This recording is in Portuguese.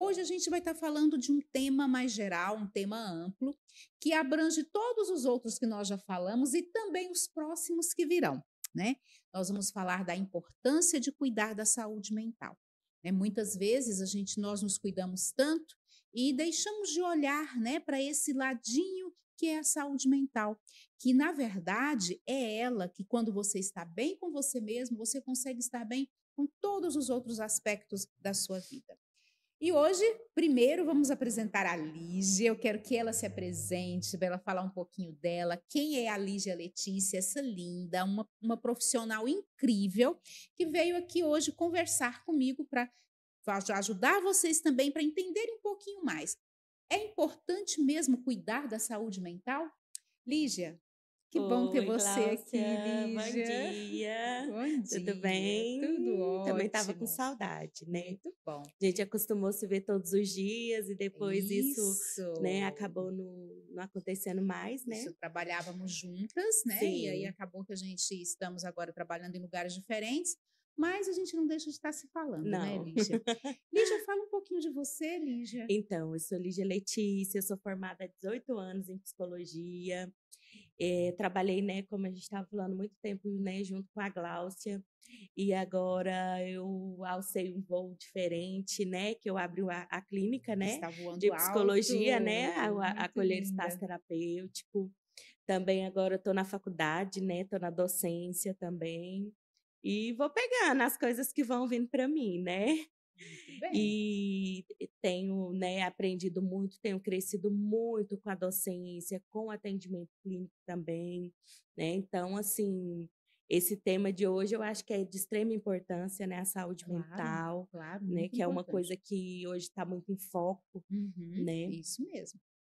Hoje a gente vai estar tá falando de um tema mais geral, um tema amplo, que abrange todos os outros que nós já falamos e também os próximos que virão, né? Nós vamos falar da importância de cuidar da saúde mental. Né? Muitas vezes a gente nós nos cuidamos tanto e deixamos de olhar, né, para esse ladinho que é a saúde mental, que na verdade é ela que quando você está bem com você mesmo, você consegue estar bem com todos os outros aspectos da sua vida. E hoje, primeiro, vamos apresentar a Lígia. Eu quero que ela se apresente, para ela falar um pouquinho dela. Quem é a Lígia Letícia, essa linda, uma, uma profissional incrível, que veio aqui hoje conversar comigo para ajudar vocês também para entenderem um pouquinho mais. É importante mesmo cuidar da saúde mental? Lígia, que Oi, bom ter você Glaucia, aqui, Lígia. Bom dia dia. Tudo bem? Tudo ótimo. Também estava com saudade, né? Muito bom. A gente acostumou se ver todos os dias e depois isso, isso né, acabou no, não acontecendo mais, né? Isso, trabalhávamos juntas, né? Sim. E aí acabou que a gente estamos agora trabalhando em lugares diferentes. Mas a gente não deixa de estar se falando, né, não. né, Lígia? Lígia, fala um pouquinho de você, Lígia. Então, eu sou Lígia Letícia, eu sou formada há 18 anos em psicologia, é, trabalhei, né, como a gente estava falando, muito tempo né, junto com a Gláucia, e agora eu alcei um voo diferente, né, que eu abri a, a clínica, né, de psicologia, alto. né, a, a colher espaço terapêutico. Também agora estou na faculdade, né, estou na docência também. E vou pegando as coisas que vão vindo para mim, né? E tenho né, aprendido muito, tenho crescido muito com a docência, com o atendimento clínico também. Né? Então, assim, esse tema de hoje eu acho que é de extrema importância, né? A saúde claro, mental, claro, né? Que é uma coisa que hoje está muito em foco, uhum, né? Isso mesmo.